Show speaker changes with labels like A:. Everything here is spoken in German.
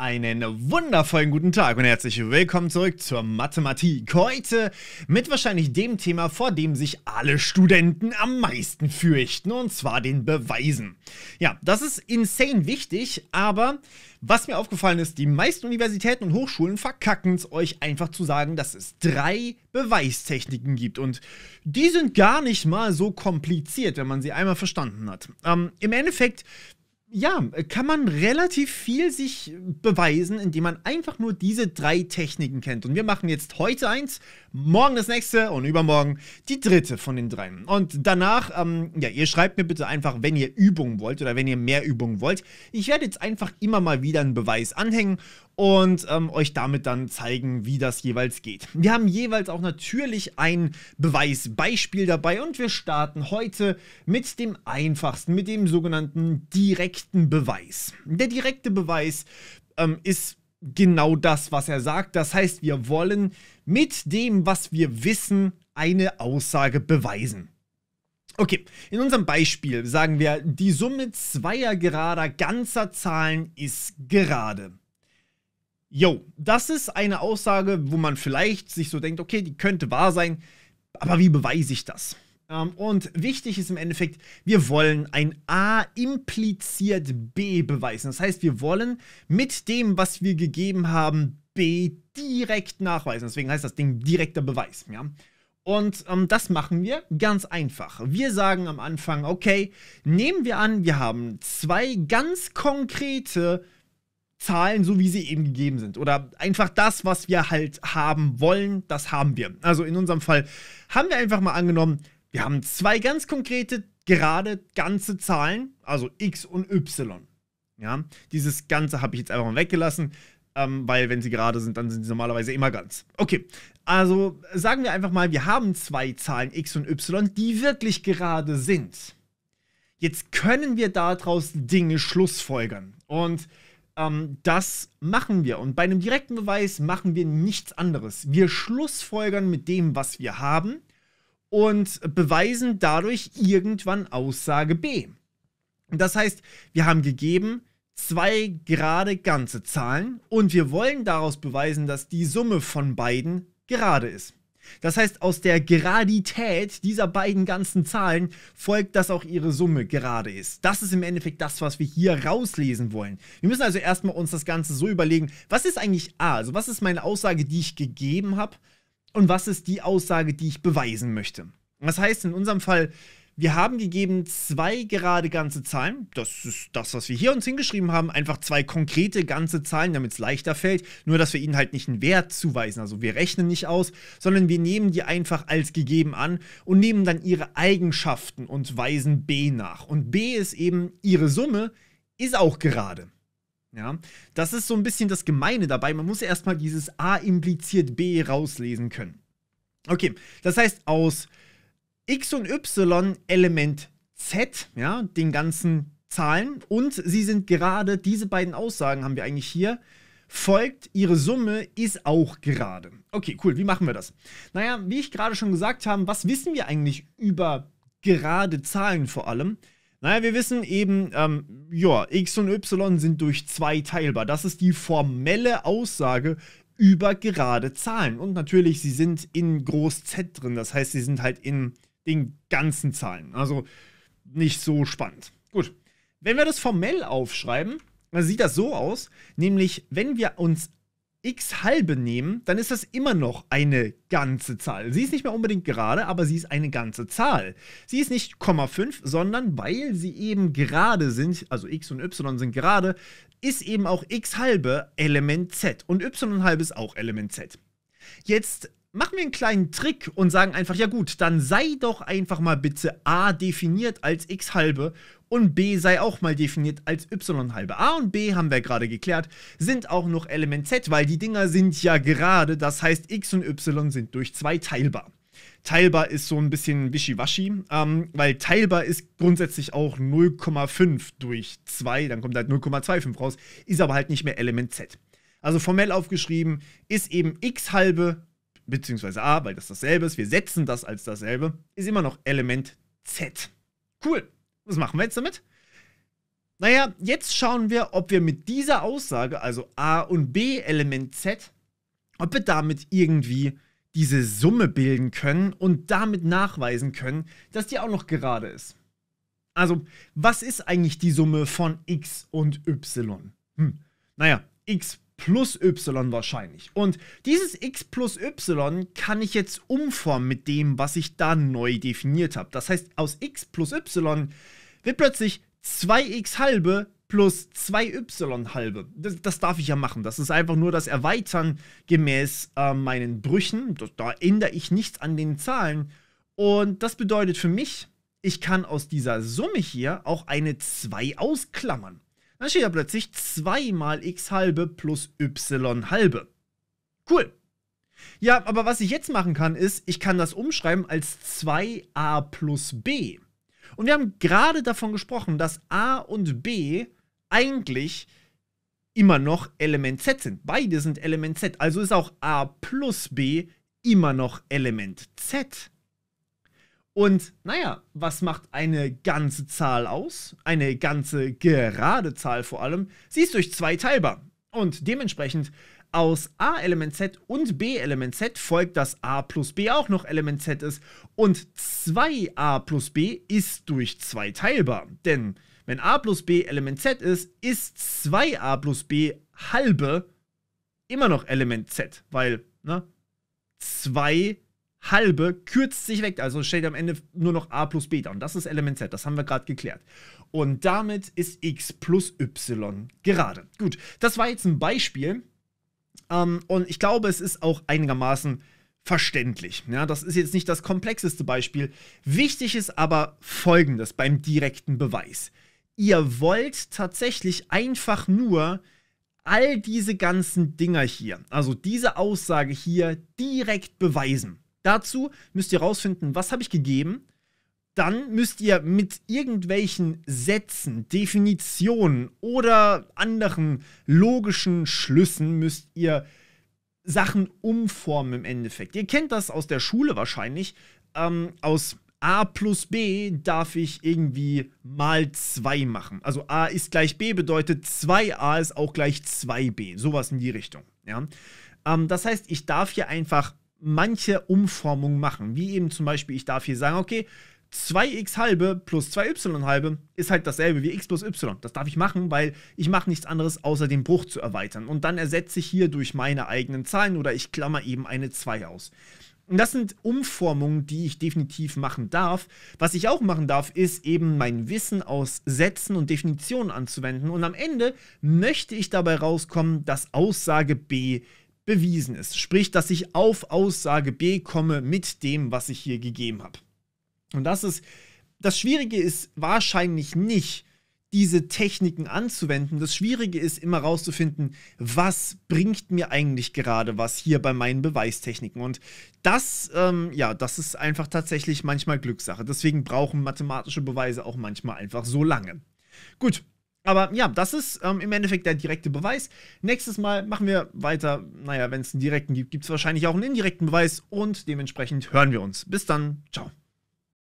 A: Einen wundervollen guten Tag und herzlich willkommen zurück zur Mathematik. Heute mit wahrscheinlich dem Thema, vor dem sich alle Studenten am meisten fürchten, und zwar den Beweisen. Ja, das ist insane wichtig, aber was mir aufgefallen ist, die meisten Universitäten und Hochschulen verkacken es euch einfach zu sagen, dass es drei Beweistechniken gibt und die sind gar nicht mal so kompliziert, wenn man sie einmal verstanden hat. Ähm, Im Endeffekt ja, kann man relativ viel sich beweisen, indem man einfach nur diese drei Techniken kennt. Und wir machen jetzt heute eins, morgen das nächste und übermorgen die dritte von den dreien. Und danach, ähm, ja, ihr schreibt mir bitte einfach, wenn ihr Übungen wollt oder wenn ihr mehr Übungen wollt. Ich werde jetzt einfach immer mal wieder einen Beweis anhängen und ähm, euch damit dann zeigen, wie das jeweils geht. Wir haben jeweils auch natürlich ein Beweisbeispiel dabei und wir starten heute mit dem einfachsten, mit dem sogenannten direkten Beweis. Der direkte Beweis ähm, ist genau das, was er sagt. Das heißt, wir wollen mit dem, was wir wissen, eine Aussage beweisen. Okay, in unserem Beispiel sagen wir, die Summe zweier gerader ganzer Zahlen ist gerade. Yo, das ist eine Aussage, wo man vielleicht sich so denkt, okay, die könnte wahr sein, aber wie beweise ich das? Ähm, und wichtig ist im Endeffekt, wir wollen ein A impliziert B beweisen. Das heißt, wir wollen mit dem, was wir gegeben haben, B direkt nachweisen. Deswegen heißt das Ding direkter Beweis. Ja? Und ähm, das machen wir ganz einfach. Wir sagen am Anfang, okay, nehmen wir an, wir haben zwei ganz konkrete äh, Zahlen, so wie sie eben gegeben sind. Oder einfach das, was wir halt haben wollen, das haben wir. Also in unserem Fall haben wir einfach mal angenommen, wir haben zwei ganz konkrete, gerade ganze Zahlen, also x und y. Ja, dieses Ganze habe ich jetzt einfach mal weggelassen, ähm, weil wenn sie gerade sind, dann sind sie normalerweise immer ganz. Okay, also sagen wir einfach mal, wir haben zwei Zahlen x und y, die wirklich gerade sind. Jetzt können wir daraus Dinge schlussfolgern. Und ähm, das machen wir. Und bei einem direkten Beweis machen wir nichts anderes. Wir schlussfolgern mit dem, was wir haben und beweisen dadurch irgendwann Aussage B. Das heißt, wir haben gegeben zwei gerade ganze Zahlen und wir wollen daraus beweisen, dass die Summe von beiden gerade ist. Das heißt, aus der Geradität dieser beiden ganzen Zahlen folgt, dass auch ihre Summe gerade ist. Das ist im Endeffekt das, was wir hier rauslesen wollen. Wir müssen also erstmal uns das Ganze so überlegen, was ist eigentlich A? Also was ist meine Aussage, die ich gegeben habe? Und was ist die Aussage, die ich beweisen möchte? Das heißt, in unserem Fall wir haben gegeben zwei gerade ganze Zahlen. Das ist das, was wir hier uns hingeschrieben haben. Einfach zwei konkrete ganze Zahlen, damit es leichter fällt. Nur, dass wir ihnen halt nicht einen Wert zuweisen. Also wir rechnen nicht aus, sondern wir nehmen die einfach als gegeben an und nehmen dann ihre Eigenschaften und weisen b nach. Und b ist eben ihre Summe, ist auch gerade. Ja, das ist so ein bisschen das Gemeine dabei. Man muss erstmal dieses a impliziert b rauslesen können. Okay, das heißt aus X- und Y-Element Z, ja, den ganzen Zahlen. Und sie sind gerade, diese beiden Aussagen haben wir eigentlich hier, folgt, ihre Summe ist auch gerade. Okay, cool, wie machen wir das? Naja, wie ich gerade schon gesagt habe, was wissen wir eigentlich über gerade Zahlen vor allem? Naja, wir wissen eben, ähm, ja, x und y sind durch 2 teilbar. Das ist die formelle Aussage über gerade Zahlen. Und natürlich, sie sind in Groß Z drin. Das heißt, sie sind halt in den ganzen Zahlen. Also nicht so spannend. Gut. Wenn wir das formell aufschreiben, dann sieht das so aus, nämlich wenn wir uns x halbe nehmen, dann ist das immer noch eine ganze Zahl. Sie ist nicht mehr unbedingt gerade, aber sie ist eine ganze Zahl. Sie ist nicht 0,5, sondern weil sie eben gerade sind, also x und y sind gerade, ist eben auch x halbe Element z und y halbe ist auch Element z. Jetzt machen wir einen kleinen Trick und sagen einfach, ja gut, dann sei doch einfach mal bitte a definiert als x halbe und b sei auch mal definiert als y halbe. a und b haben wir gerade geklärt, sind auch noch Element z, weil die Dinger sind ja gerade, das heißt x und y sind durch 2 teilbar. Teilbar ist so ein bisschen wischiwaschi, ähm, weil teilbar ist grundsätzlich auch 0,5 durch 2, dann kommt halt 0,25 raus, ist aber halt nicht mehr Element z. Also formell aufgeschrieben ist eben x halbe beziehungsweise A, weil das dasselbe ist, wir setzen das als dasselbe, ist immer noch Element Z. Cool. Was machen wir jetzt damit? Naja, jetzt schauen wir, ob wir mit dieser Aussage, also A und B Element Z, ob wir damit irgendwie diese Summe bilden können und damit nachweisen können, dass die auch noch gerade ist. Also, was ist eigentlich die Summe von x und y? Hm. Naja, x plus y wahrscheinlich. Und dieses x plus y kann ich jetzt umformen mit dem, was ich da neu definiert habe. Das heißt, aus x plus y wird plötzlich 2x halbe plus 2y halbe. Das, das, darf ich ja machen. Das ist einfach nur das Erweitern gemäß äh, meinen Brüchen. Da, da ändere ich nichts an den Zahlen. Und das bedeutet für mich, ich kann aus dieser Summe hier auch eine 2 ausklammern. Dann steht da plötzlich 2 mal x halbe plus y halbe. Cool. Ja, aber was ich jetzt machen kann, ist, ich kann das umschreiben als 2a plus b. Und wir haben gerade davon gesprochen, dass a und b eigentlich immer noch Element Z sind. Beide sind Element Z. Also ist auch a plus b immer noch Element Z. Und naja, was macht eine ganze Zahl aus? Eine ganze gerade Zahl vor allem. Sie ist durch 2 teilbar. Und dementsprechend aus A-Element Z und B-Element Z folgt, dass A plus B auch noch Element Z ist. Und 2a plus B ist durch 2 teilbar. Denn wenn A plus B Element Z ist, ist 2a plus B halbe immer noch Element Z. Weil, ne? 2 halbe kürzt sich weg, also steht am Ende nur noch a plus b da. und das ist Element Z, das haben wir gerade geklärt. Und damit ist x plus y gerade. Gut, das war jetzt ein Beispiel ähm, und ich glaube, es ist auch einigermaßen verständlich. Ja, das ist jetzt nicht das komplexeste Beispiel. Wichtig ist aber Folgendes beim direkten Beweis. Ihr wollt tatsächlich einfach nur all diese ganzen Dinger hier, also diese Aussage hier, direkt beweisen. Dazu müsst ihr rausfinden, was habe ich gegeben. Dann müsst ihr mit irgendwelchen Sätzen, Definitionen oder anderen logischen Schlüssen müsst ihr Sachen umformen im Endeffekt. Ihr kennt das aus der Schule wahrscheinlich. Ähm, aus A plus B darf ich irgendwie mal 2 machen. Also A ist gleich B bedeutet 2a ist auch gleich 2b. Sowas in die Richtung. Ja? Ähm, das heißt, ich darf hier einfach manche Umformungen machen. Wie eben zum Beispiel, ich darf hier sagen, okay, 2x halbe plus 2y halbe ist halt dasselbe wie x plus y. Das darf ich machen, weil ich mache nichts anderes, außer den Bruch zu erweitern. Und dann ersetze ich hier durch meine eigenen Zahlen oder ich klammer eben eine 2 aus. Und das sind Umformungen, die ich definitiv machen darf. Was ich auch machen darf, ist eben mein Wissen aus Sätzen und Definitionen anzuwenden. Und am Ende möchte ich dabei rauskommen, dass Aussage B bewiesen ist. Sprich, dass ich auf Aussage B komme mit dem, was ich hier gegeben habe. Und das ist, das Schwierige ist wahrscheinlich nicht, diese Techniken anzuwenden. Das Schwierige ist immer rauszufinden, was bringt mir eigentlich gerade was hier bei meinen Beweistechniken. Und das, ähm, ja, das ist einfach tatsächlich manchmal Glückssache. Deswegen brauchen mathematische Beweise auch manchmal einfach so lange. Gut, aber ja, das ist ähm, im Endeffekt der direkte Beweis. Nächstes Mal machen wir weiter. Naja, wenn es einen direkten gibt, gibt es wahrscheinlich auch einen indirekten Beweis und dementsprechend hören wir uns. Bis dann. Ciao.